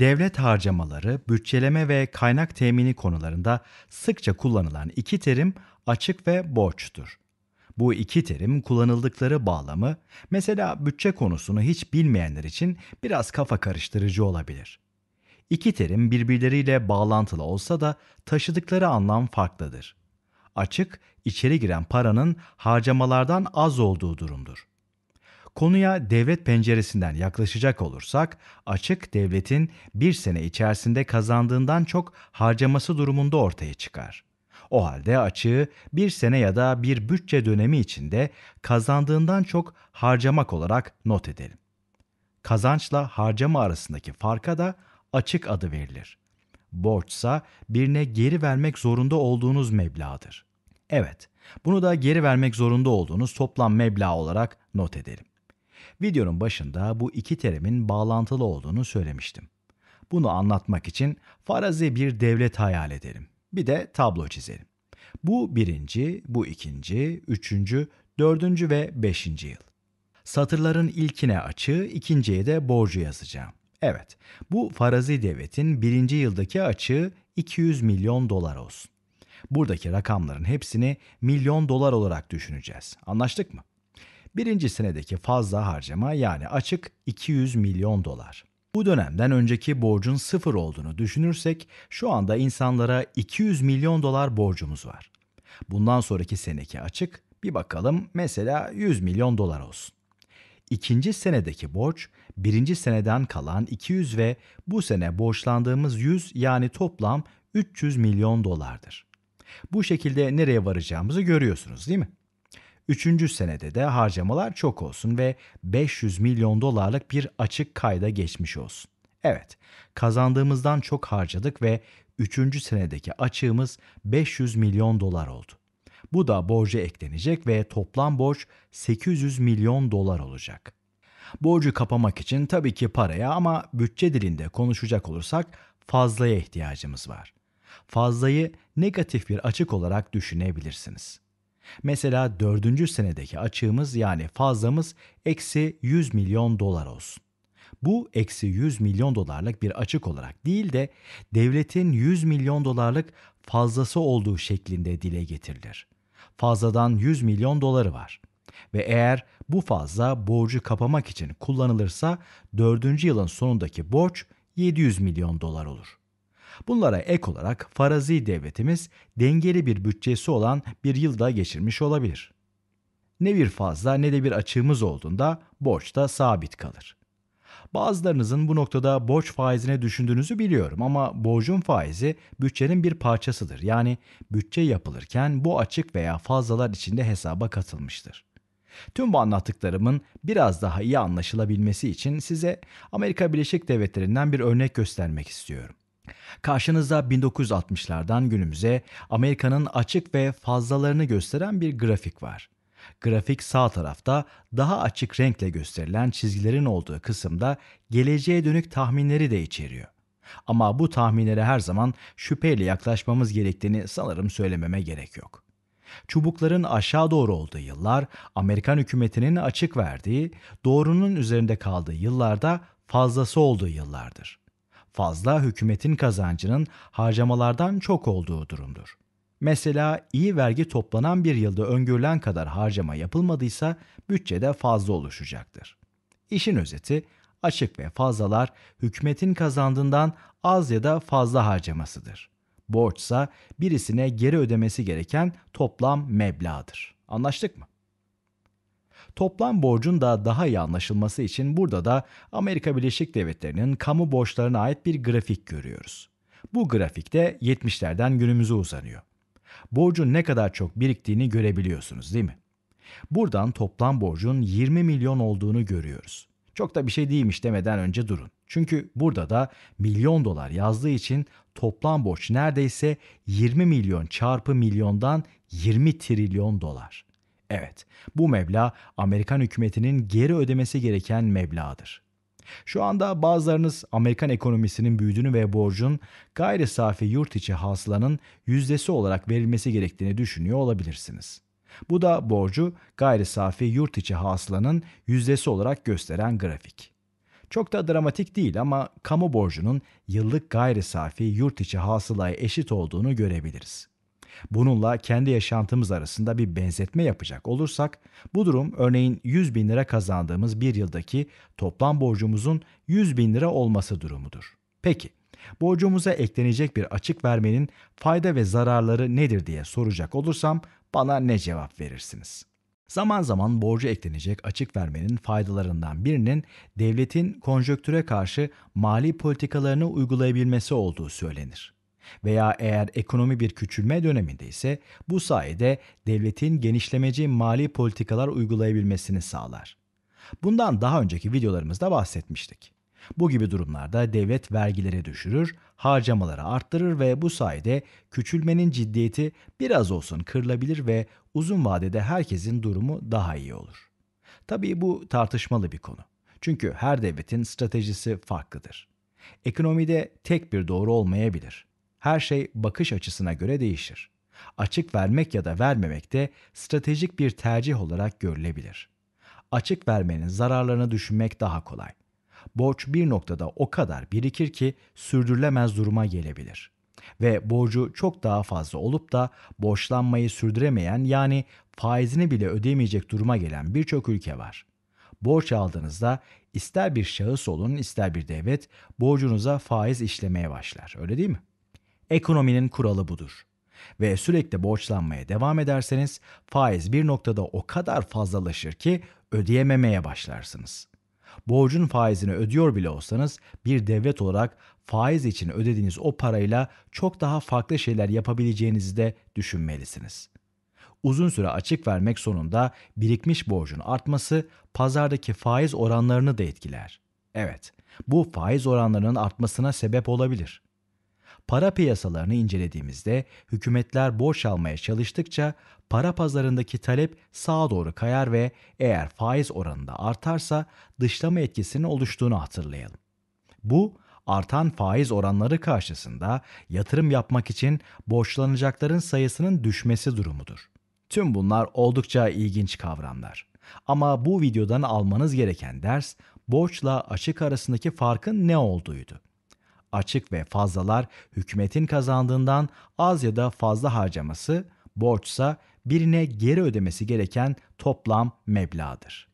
Devlet harcamaları, bütçeleme ve kaynak temini konularında sıkça kullanılan iki terim açık ve borçtur. Bu iki terim kullanıldıkları bağlamı, mesela bütçe konusunu hiç bilmeyenler için biraz kafa karıştırıcı olabilir. İki terim birbirleriyle bağlantılı olsa da taşıdıkları anlam farklıdır. Açık, içeri giren paranın harcamalardan az olduğu durumdur. Konuya devlet penceresinden yaklaşacak olursak, açık devletin bir sene içerisinde kazandığından çok harcaması durumunda ortaya çıkar. O halde açığı bir sene ya da bir bütçe dönemi içinde kazandığından çok harcamak olarak not edelim. Kazançla harcama arasındaki farka da açık adı verilir. Borçsa birine geri vermek zorunda olduğunuz meblağdır. Evet, bunu da geri vermek zorunda olduğunuz toplam meblağ olarak not edelim. Videonun başında bu iki terimin bağlantılı olduğunu söylemiştim. Bunu anlatmak için farazi bir devlet hayal edelim. Bir de tablo çizelim. Bu birinci, bu ikinci, üçüncü, dördüncü ve beşinci yıl. Satırların ilkine açı, ikinciye de borcu yazacağım. Evet, bu farazi devletin birinci yıldaki açığı 200 milyon dolar olsun. Buradaki rakamların hepsini milyon dolar olarak düşüneceğiz. Anlaştık mı? Birinci senedeki fazla harcama yani açık 200 milyon dolar. Bu dönemden önceki borcun sıfır olduğunu düşünürsek şu anda insanlara 200 milyon dolar borcumuz var. Bundan sonraki seneki açık bir bakalım mesela 100 milyon dolar olsun. İkinci senedeki borç birinci seneden kalan 200 ve bu sene borçlandığımız 100 yani toplam 300 milyon dolardır. Bu şekilde nereye varacağımızı görüyorsunuz değil mi? Üçüncü senede de harcamalar çok olsun ve 500 milyon dolarlık bir açık kayda geçmiş olsun. Evet, kazandığımızdan çok harcadık ve üçüncü senedeki açığımız 500 milyon dolar oldu. Bu da borcu eklenecek ve toplam borç 800 milyon dolar olacak. Borcu kapamak için tabii ki paraya ama bütçe dilinde konuşacak olursak fazlaya ihtiyacımız var. Fazlayı negatif bir açık olarak düşünebilirsiniz. Mesela dördüncü senedeki açığımız yani fazlamız eksi 100 milyon dolar olsun. Bu eksi 100 milyon dolarlık bir açık olarak değil de devletin 100 milyon dolarlık fazlası olduğu şeklinde dile getirilir. Fazladan 100 milyon doları var. Ve eğer bu fazla borcu kapamak için kullanılırsa dördüncü yılın sonundaki borç 700 milyon dolar olur. Bunlara ek olarak farazi devletimiz dengeli bir bütçesi olan bir yılda geçirmiş olabilir. Ne bir fazla ne de bir açığımız olduğunda borç da sabit kalır. Bazılarınızın bu noktada borç faizine düşündüğünüzü biliyorum ama borcun faizi bütçenin bir parçasıdır. Yani bütçe yapılırken bu açık veya fazlalar içinde hesaba katılmıştır. Tüm bu anlattıklarımın biraz daha iyi anlaşılabilmesi için size Amerika Birleşik Devletleri'nden bir örnek göstermek istiyorum. Karşınızda 1960'lardan günümüze Amerika'nın açık ve fazlalarını gösteren bir grafik var. Grafik sağ tarafta daha açık renkle gösterilen çizgilerin olduğu kısımda geleceğe dönük tahminleri de içeriyor. Ama bu tahminlere her zaman şüpheyle yaklaşmamız gerektiğini sanırım söylememe gerek yok. Çubukların aşağı doğru olduğu yıllar Amerikan hükümetinin açık verdiği, doğrunun üzerinde kaldığı yıllarda fazlası olduğu yıllardır fazla hükümetin kazancının harcamalardan çok olduğu durumdur. Mesela iyi vergi toplanan bir yılda öngörülen kadar harcama yapılmadıysa bütçede fazla oluşacaktır. İşin özeti açık ve fazlalar hükümetin kazandığından az ya da fazla harcamasıdır. Borçsa birisine geri ödemesi gereken toplam meblağdır. Anlaştık mı? Toplam borcun da daha iyi anlaşılması için burada da Amerika Birleşik Devletleri'nin kamu borçlarına ait bir grafik görüyoruz. Bu grafikte 70'lerden günümüze uzanıyor. Borcun ne kadar çok biriktiğini görebiliyorsunuz değil mi? Buradan toplam borcun 20 milyon olduğunu görüyoruz. Çok da bir şey değilmiş demeden önce durun. Çünkü burada da milyon dolar yazdığı için toplam borç neredeyse 20 milyon çarpı milyondan 20 trilyon dolar. Evet, bu meblağ Amerikan hükümetinin geri ödemesi gereken meblağdır. Şu anda bazılarınız Amerikan ekonomisinin büyüdüğünü ve borcun gayri safi yurt içi hasılanın yüzdesi olarak verilmesi gerektiğini düşünüyor olabilirsiniz. Bu da borcu gayri safi yurt içi hasılanın yüzdesi olarak gösteren grafik. Çok da dramatik değil ama kamu borcunun yıllık gayri safi yurt içi hasılaya eşit olduğunu görebiliriz. Bununla kendi yaşantımız arasında bir benzetme yapacak olursak, bu durum örneğin 100 bin lira kazandığımız bir yıldaki toplam borcumuzun 100 bin lira olması durumudur. Peki, borcumuza eklenecek bir açık vermenin fayda ve zararları nedir diye soracak olursam bana ne cevap verirsiniz?'' Zaman zaman borcu eklenecek açık vermenin faydalarından birinin devletin konjöktüre karşı mali politikalarını uygulayabilmesi olduğu söylenir veya eğer ekonomi bir küçülme döneminde ise bu sayede devletin genişlemeci mali politikalar uygulayabilmesini sağlar. Bundan daha önceki videolarımızda bahsetmiştik. Bu gibi durumlarda devlet vergileri düşürür, harcamaları arttırır ve bu sayede küçülmenin ciddiyeti biraz olsun kırılabilir ve uzun vadede herkesin durumu daha iyi olur. Tabii bu tartışmalı bir konu. Çünkü her devletin stratejisi farklıdır. Ekonomide tek bir doğru olmayabilir her şey bakış açısına göre değişir. Açık vermek ya da vermemek de stratejik bir tercih olarak görülebilir. Açık vermenin zararlarını düşünmek daha kolay. Borç bir noktada o kadar birikir ki sürdürülemez duruma gelebilir. Ve borcu çok daha fazla olup da borçlanmayı sürdüremeyen yani faizini bile ödeyemeyecek duruma gelen birçok ülke var. Borç aldığınızda ister bir şahıs olun ister bir devlet borcunuza faiz işlemeye başlar öyle değil mi? Ekonominin kuralı budur. Ve sürekli borçlanmaya devam ederseniz faiz bir noktada o kadar fazlalaşır ki ödeyememeye başlarsınız. Borcun faizini ödüyor bile olsanız bir devlet olarak faiz için ödediğiniz o parayla çok daha farklı şeyler yapabileceğinizi de düşünmelisiniz. Uzun süre açık vermek sonunda birikmiş borcun artması pazardaki faiz oranlarını da etkiler. Evet, bu faiz oranlarının artmasına sebep olabilir para piyasalarını incelediğimizde hükümetler borç almaya çalıştıkça para pazarındaki talep sağa doğru kayar ve eğer faiz oranında artarsa dışlama etkisinin oluştuğunu hatırlayalım. Bu artan faiz oranları karşısında yatırım yapmak için borçlanacakların sayısının düşmesi durumudur. Tüm bunlar oldukça ilginç kavramlar. Ama bu videodan almanız gereken ders borçla açık arasındaki farkın ne olduğuydu açık ve fazlalar hükümetin kazandığından az ya da fazla harcaması, borçsa birine geri ödemesi gereken toplam meblağdır.